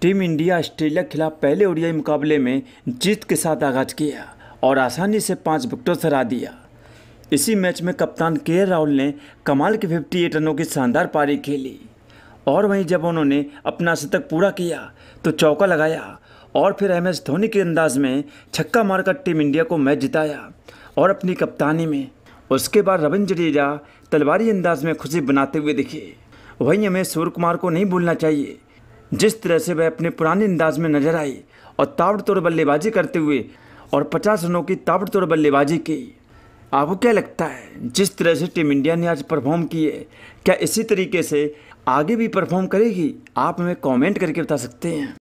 team India Australia के खिलाफ पहले ओडियाई मुकाबले में जीत के साथ आगाज किया और आसानी से पाँच विकटों से हरा दिया इसी मैच में कप्तान के राहुल ने कमाल के 58 रनों की शानदार पारी खेली और वहीं जब उन्होंने अपना शतक पूरा किया तो चौका लगाया और फिर एम एस धोनी के अंदाज में छक्का मारकर टीम इंडिया को मैच जिताया और अपनी कप्तानी में उसके बाद रविंद्र जडेजा तलवारी अंदाज में खुशी बनाते हुए दिखे वहीं हमें सूर्य कुमार को नहीं भूलना चाहिए जिस तरह से वह अपने पुराने अंदाज में नजर आई और ताबड़तोड़ बल्लेबाजी करते हुए और पचास रनों की ताबड़तोड़ बल्लेबाजी की आपको क्या लगता है जिस तरह से टीम इंडिया ने आज परफॉर्म की है क्या इसी तरीके से आगे भी परफॉर्म करेगी आप हमें कमेंट करके बता सकते हैं